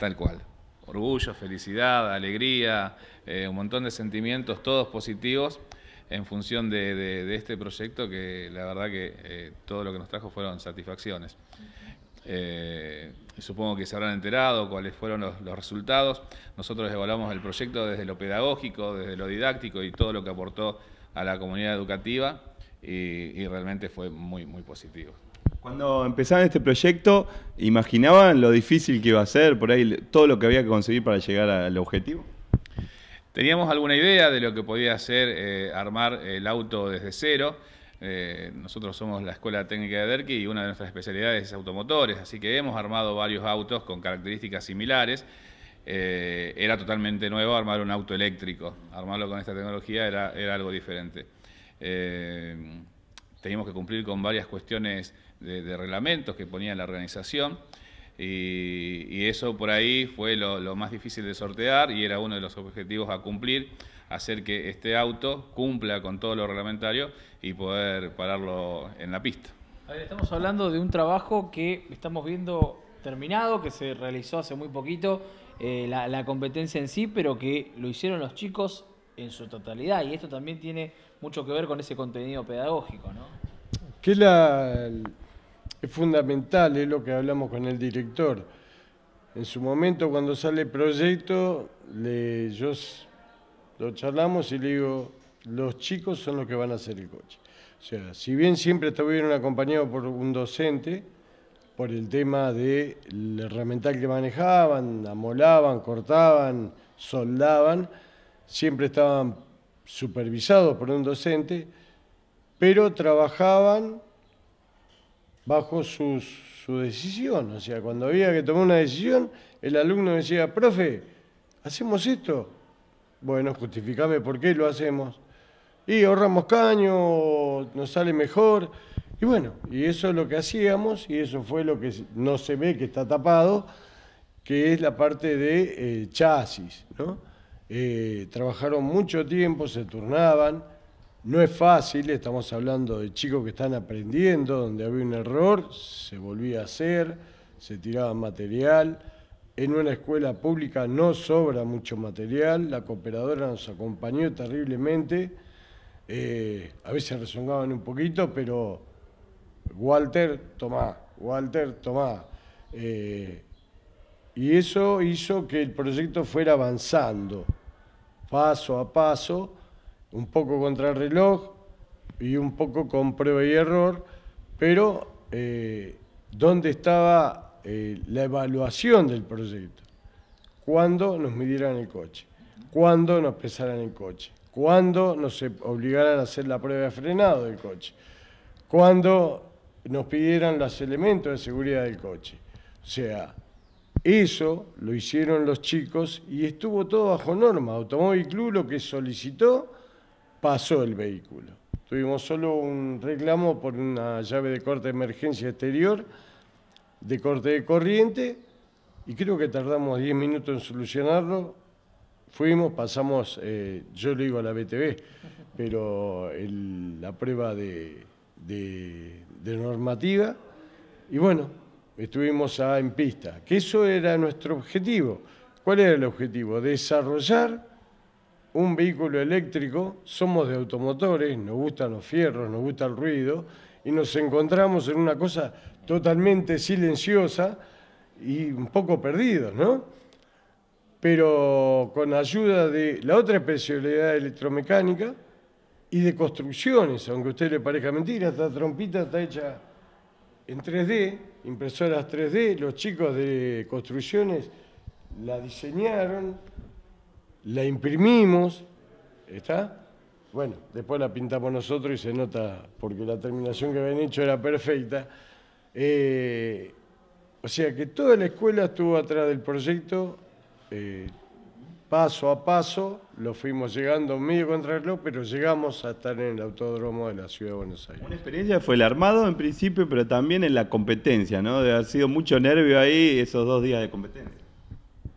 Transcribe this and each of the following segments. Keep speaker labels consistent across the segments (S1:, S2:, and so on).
S1: Tal cual. Orgullo, felicidad, alegría, eh, un montón de sentimientos, todos positivos, en función de, este proyecto que la verdad que eh, todo lo que nos trajo fueron satisfacciones. Eh, supongo que se habrán enterado cuáles fueron los, resultados. Nosotros evaluamos el proyecto desde lo pedagógico, desde lo didáctico y todo lo que aportó a la comunidad educativa y, y realmente fue muy, muy positivo. Cuando empezaban este proyecto, ¿imaginaban lo difícil que iba a ser, por ahí todo lo que había que conseguir para llegar al objetivo? Teníamos alguna idea de lo que podía hacer eh, armar el auto desde cero. Eh, nosotros somos la Escuela Técnica de Derki y una de nuestras especialidades es automotores, así que hemos armado varios autos con características similares. Eh, era totalmente nuevo armar un auto eléctrico. Armarlo con esta tecnología era, era algo diferente teníamos que cumplir con varias cuestiones de, reglamentos que ponía la organización. Y, eso por ahí fue lo, más difícil de sortear y era uno de los objetivos a cumplir, hacer que este auto cumpla con todo lo reglamentario y poder pararlo en la pista. A ver, estamos hablando de un trabajo que estamos viendo terminado, que se realizó hace muy poquito, eh, la competencia en sí, pero que lo hicieron los chicos en su totalidad. Y esto también tiene mucho que ver con ese contenido pedagógico, ¿no?
S2: Que es fundamental, es lo que hablamos con el director. En su momento, cuando sale el proyecto, yo, lo charlamos y le digo, los chicos son los que van a hacer el coche. O sea, si bien siempre estuvieron acompañados por un docente, por el tema de la herramienta que manejaban, amolaban, cortaban, soldaban, siempre estaban supervisados por un docente, pero trabajaban bajo su decisión. O sea, cuando había que tomar una decisión, el alumno decía, profe, ¿hacemos esto? Bueno, justificame por qué lo hacemos. Y ahorramos caño, nos sale mejor. Y bueno, y eso es lo que hacíamos y eso fue lo que no se ve que está tapado, que es la parte de eh, chasis, ¿no? Eh, trabajaron mucho tiempo, se turnaban. No es fácil, estamos hablando de chicos que están aprendiendo, donde había un error, se volvía a hacer, se tiraba material. En una escuela pública no sobra mucho material, la cooperadora nos acompañó terriblemente. Eh, a veces rezongaban un poquito, pero Walter, tomá, Walter, tomá. Eh, y eso hizo que el proyecto fuera avanzando paso a paso, un poco contra el reloj y un poco con prueba y error, pero eh, ¿dónde estaba eh, la evaluación del proyecto? cuándo nos midieran el coche, cuándo nos pesaran el coche, cuándo nos obligaran a hacer la prueba de frenado del coche, cuándo nos pidieran los elementos de seguridad del coche. O sea, eso lo hicieron los chicos y estuvo todo bajo norma. Automóvil Club lo que solicitó, pasó el vehículo. Tuvimos solo un reclamo por una llave de corte de emergencia exterior, de corte de corriente, y creo que tardamos 10 minutos en solucionarlo. Fuimos, pasamos, eh, yo le digo a la BTV, pero la prueba de normativa, y bueno, estuvimos en pista, que eso era nuestro objetivo. ¿Cuál era el objetivo? Desarrollar un vehículo eléctrico, somos de automotores, nos gustan los fierros, nos gusta el ruido, y nos encontramos en una cosa totalmente silenciosa y un poco perdidos, ¿no? Pero con ayuda de la otra especialidad electromecánica y de construcciones, aunque a usted le parezca mentira, esta trompita está hecha en 3D, impresoras 3D, los chicos de construcciones la diseñaron, la imprimimos, ¿está? Bueno, después la pintamos nosotros y se nota porque la terminación que habían hecho era perfecta. Eh, o sea que toda la escuela estuvo atrás del proyecto, eh, paso a paso, lo fuimos llegando medio contra el reloj, pero llegamos a estar en el autódromo de la ciudad de Buenos Aires. Una experiencia
S1: fue el armado en principio, pero también en la competencia, ¿no? De haber sido mucho nervio ahí esos dos días de competencia.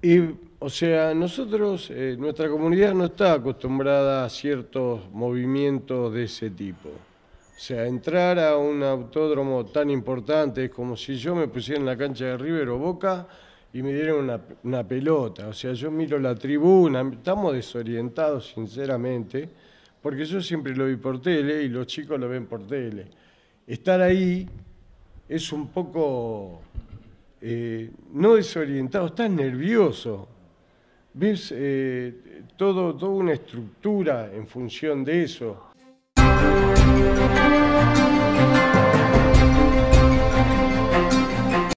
S2: Y, o sea, nosotros, eh, nuestra comunidad no está acostumbrada a ciertos movimientos de ese tipo. O sea, entrar a un autódromo tan importante es como si yo me pusiera en la cancha de River o Boca y me dieron una, pelota. O sea, yo miro la tribuna, estamos desorientados, sinceramente, porque yo siempre lo vi por tele y los chicos lo ven por tele. Estar ahí es un poco, eh, no desorientado, estás nervioso. Ves eh, todo, toda una estructura en función de eso.